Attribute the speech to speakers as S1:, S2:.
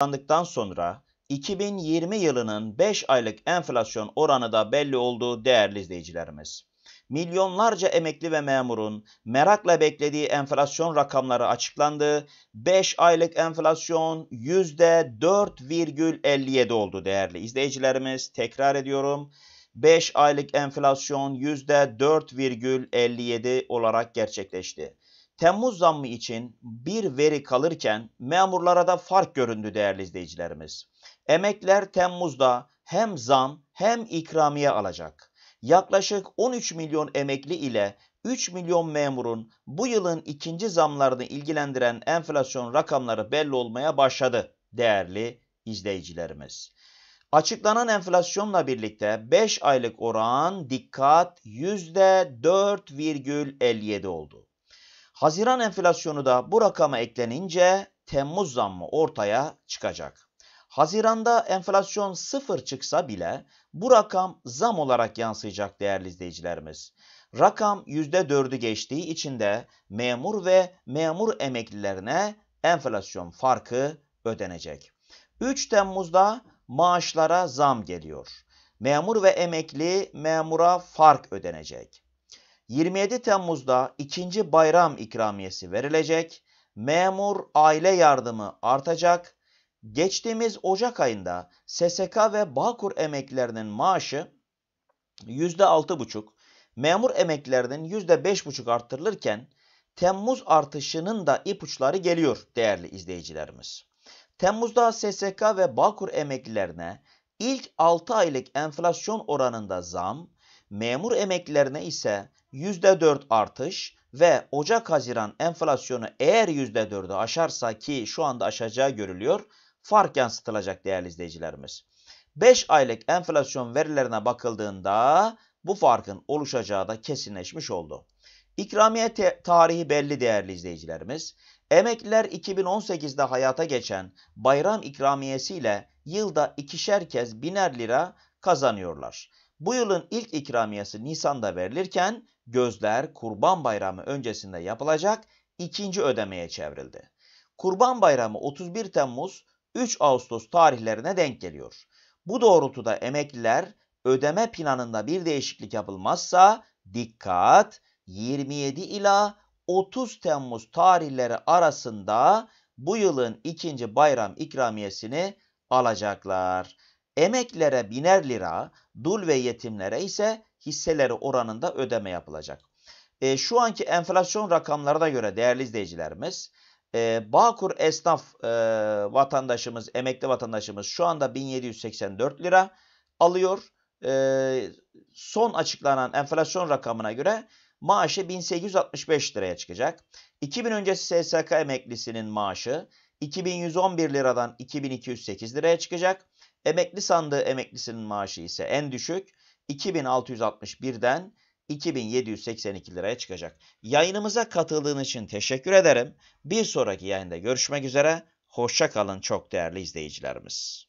S1: açıklandıktan sonra 2020 yılının 5 aylık enflasyon oranı da belli oldu değerli izleyicilerimiz. Milyonlarca emekli ve memurun merakla beklediği enflasyon rakamları açıklandı. 5 aylık enflasyon %4,57 oldu değerli izleyicilerimiz. Tekrar ediyorum. 5 aylık enflasyon %4,57 olarak gerçekleşti. Temmuz zammı için bir veri kalırken memurlara da fark göründü değerli izleyicilerimiz. Emekler Temmuz'da hem zam hem ikramiye alacak. Yaklaşık 13 milyon emekli ile 3 milyon memurun bu yılın ikinci zamlarını ilgilendiren enflasyon rakamları belli olmaya başladı değerli izleyicilerimiz. Açıklanan enflasyonla birlikte 5 aylık oran dikkat %4,57 oldu. Haziran enflasyonu da bu rakama eklenince Temmuz zammı ortaya çıkacak. Haziranda enflasyon sıfır çıksa bile bu rakam zam olarak yansıyacak değerli izleyicilerimiz. Rakam %4'ü geçtiği için de memur ve memur emeklilerine enflasyon farkı ödenecek. 3 Temmuz'da maaşlara zam geliyor. Memur ve emekli memura fark ödenecek. 27 Temmuz'da ikinci bayram ikramiyesi verilecek, memur aile yardımı artacak, geçtiğimiz Ocak ayında SSK ve Bağkur emeklilerinin maaşı %6,5, memur emeklilerinin %5,5 arttırılırken Temmuz artışının da ipuçları geliyor değerli izleyicilerimiz. Temmuz'da SSK ve Bağkur emeklilerine ilk 6 aylık enflasyon oranında zam, memur emeklilerine ise %4 artış ve Ocak-Haziran enflasyonu eğer %4'ü aşarsa ki şu anda aşacağı görülüyor fark yansıtılacak değerli izleyicilerimiz. 5 aylık enflasyon verilerine bakıldığında bu farkın oluşacağı da kesinleşmiş oldu. İkramiye tarihi belli değerli izleyicilerimiz. Emekliler 2018'de hayata geçen bayram ikramiyesiyle yılda ikişer kez biner lira kazanıyorlar. Bu yılın ilk ikramiyesi Nisan'da verilirken gözler Kurban Bayramı öncesinde yapılacak ikinci ödemeye çevrildi. Kurban Bayramı 31 Temmuz 3 Ağustos tarihlerine denk geliyor. Bu doğrultuda emekliler ödeme planında bir değişiklik yapılmazsa dikkat 27 ila 30 Temmuz tarihleri arasında bu yılın ikinci bayram ikramiyesini alacaklar. Emeklilere biner lira, dul ve yetimlere ise hisseleri oranında ödeme yapılacak. E, şu anki enflasyon rakamlarına göre değerli izleyicilerimiz, e, Bağkur esnaf e, vatandaşımız, emekli vatandaşımız şu anda 1784 lira alıyor. E, son açıklanan enflasyon rakamına göre maaşı 1865 liraya çıkacak. 2000 öncesi SSK emeklisinin maaşı 2111 liradan 2208 liraya çıkacak. Emekli sandığı emeklisinin maaşı ise en düşük 2661'den 2782 liraya çıkacak. Yayınımıza katıldığın için teşekkür ederim. Bir sonraki yayında görüşmek üzere. Hoşça kalın çok değerli izleyicilerimiz.